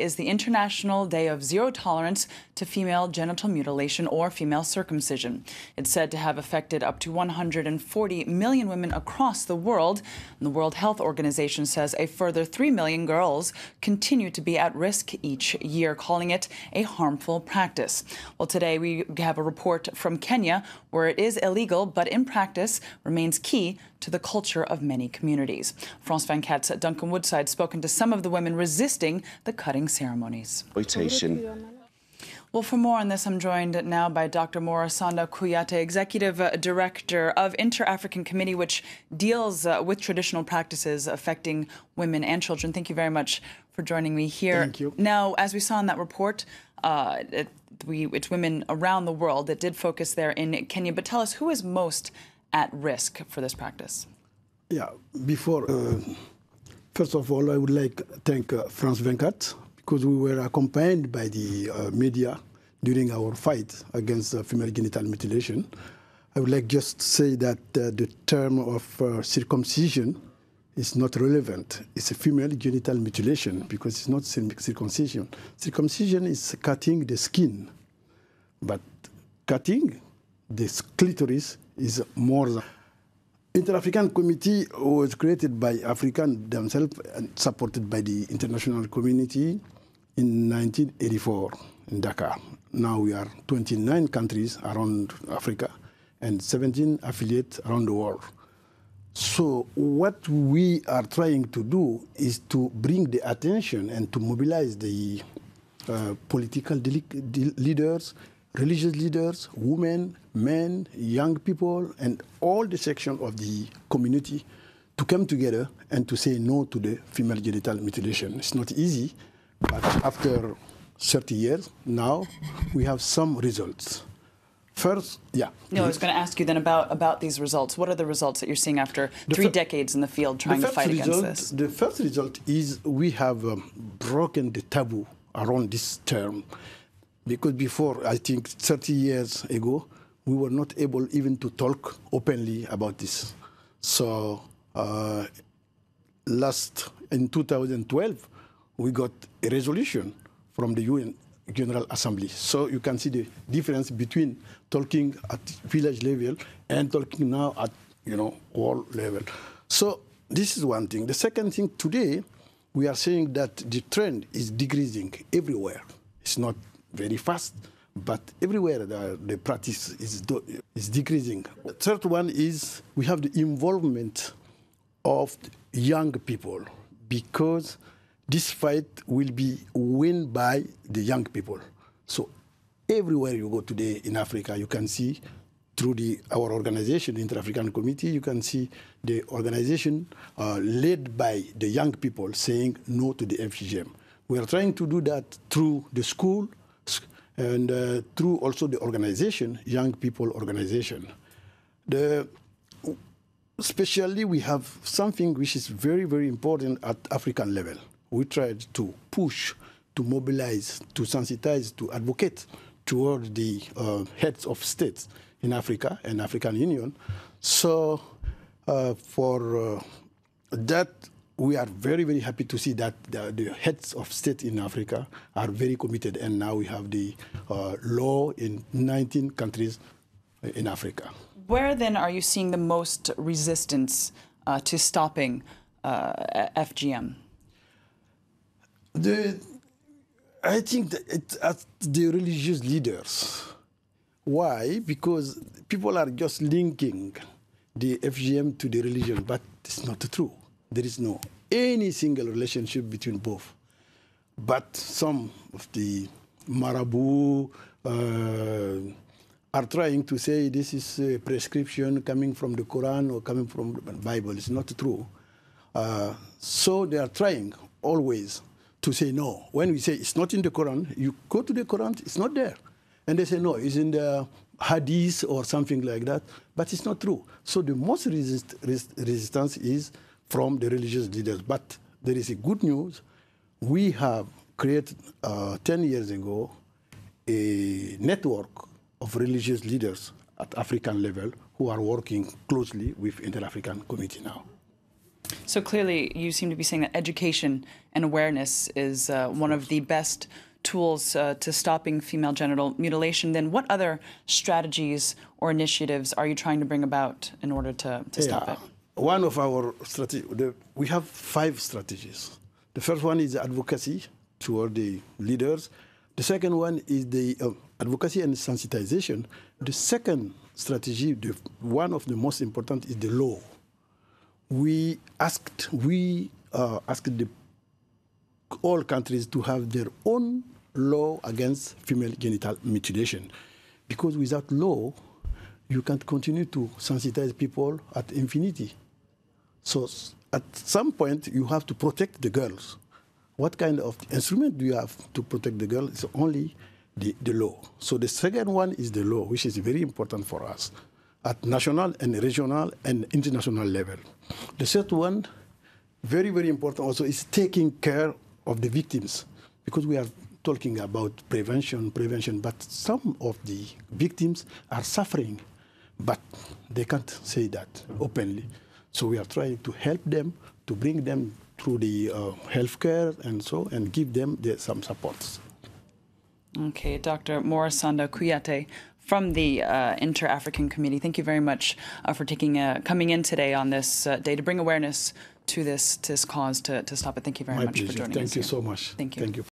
is the International Day of Zero Tolerance to Female Genital Mutilation or Female Circumcision. It's said to have affected up to 140 million women across the world. And the World Health Organization says a further 3 million girls continue to be at risk each year, calling it a harmful practice. Well, today we have a report from Kenya where it is illegal, but in practice remains key to the culture of many communities. France Van Katz at Duncan Woodside spoken to some of the women resisting the cutting ceremonies. Well, for more on this, I'm joined now by Dr. Morisanda Kuyate, Executive Director of Inter-African Committee, which deals uh, with traditional practices affecting women and children. Thank you very much for joining me here. Thank you. Now, as we saw in that report, uh, it, we, it's women around the world that did focus there in Kenya. But tell us, who is most at risk for this practice? Yeah, before, uh, first of all, I would like to thank uh, France 24 because we were accompanied by the uh, media during our fight against female genital mutilation. I would like just to say that uh, the term of uh, circumcision is not relevant. It's a female genital mutilation because it's not circumcision. Circumcision is cutting the skin, but cutting the clitoris is more than. Inter-African Committee was created by Africans themselves and supported by the international community in 1984 in Dakar. Now we are 29 countries around Africa and 17 affiliates around the world. So what we are trying to do is to bring the attention and to mobilize the uh, political leaders, religious leaders, women, men, young people, and all the sections of the community to come together and to say no to the female genital mutilation. It's not easy, but after 30 years now, we have some results. First, yeah. No, I was going to ask you then about, about these results. What are the results that you're seeing after the three decades in the field trying the to fight result, against this? The first result is we have um, broken the taboo around this term. Because before, I think 30 years ago, we were not able even to talk openly about this. So uh, last in 2012, we got a resolution from the UN General Assembly. So you can see the difference between talking at village level and talking now at you know world level. So this is one thing. The second thing today, we are seeing that the trend is decreasing everywhere. It's not very fast, but everywhere the, the practice is, do, is decreasing. The third one is we have the involvement of young people because this fight will be won by the young people. So everywhere you go today in Africa, you can see through the, our organization, the Inter-African Committee, you can see the organization uh, led by the young people saying no to the FGM. We are trying to do that through the school, and uh, through also the organization, young people organization. The, especially we have something which is very, very important at African level. We tried to push, to mobilize, to sensitize, to advocate toward the uh, heads of states in Africa and African Union. So uh, for uh, that we are very, very happy to see that the, the, heads of state in Africa are very committed, and now we have the uh, law in 19 countries in Africa. Where then are you seeing the most resistance uh, to stopping uh, FGM? The, I think that it, at the religious leaders. Why? Because people are just linking the FGM to the religion, but it's not true there is no any single relationship between both. But some of the marabu uh, are trying to say this is a prescription coming from the Quran or coming from the Bible. It's not true. Uh, so they are trying always to say no. When we say it's not in the Quran, you go to the Quran, it's not there. And they say no, it's in the Hadith or something like that. But it's not true. So the most resist resistance is from the religious leaders. But there is a good news. We have created uh, 10 years ago a network of religious leaders at African level who are working closely with Inter-African Committee now. So clearly, you seem to be saying that education and awareness is uh, one of the best tools uh, to stopping female genital mutilation. Then, what other strategies or initiatives are you trying to bring about in order to, to yeah. stop it? one of our strategies, we have five strategies. The first one is advocacy toward the leaders. The second one is the uh, advocacy and sensitization. The second strategy, the, one of the most important, is the law. We asked, we uh, asked the, all countries to have their own law against female genital mutilation, because without law, you can't continue to sensitize people at infinity. So at some point, you have to protect the girls. What kind of instrument do you have to protect the girls? It's only the, the law. So the second one is the law, which is very important for us at national and regional and international level. The third one, very, very important also, is taking care of the victims because we are talking about prevention, prevention, but some of the victims are suffering, but they can't say that openly. So we are trying to help them, to bring them through the uh, healthcare and so, and give them the, some supports. Okay, Dr. Morisanda Kuyate from the uh, Inter-African Committee, thank you very much uh, for taking uh, coming in today on this uh, day to bring awareness to this, to this cause, to, to stop it. Thank you very My much pleasure. for joining thank us. Thank you here. so much. Thank you. Thank you.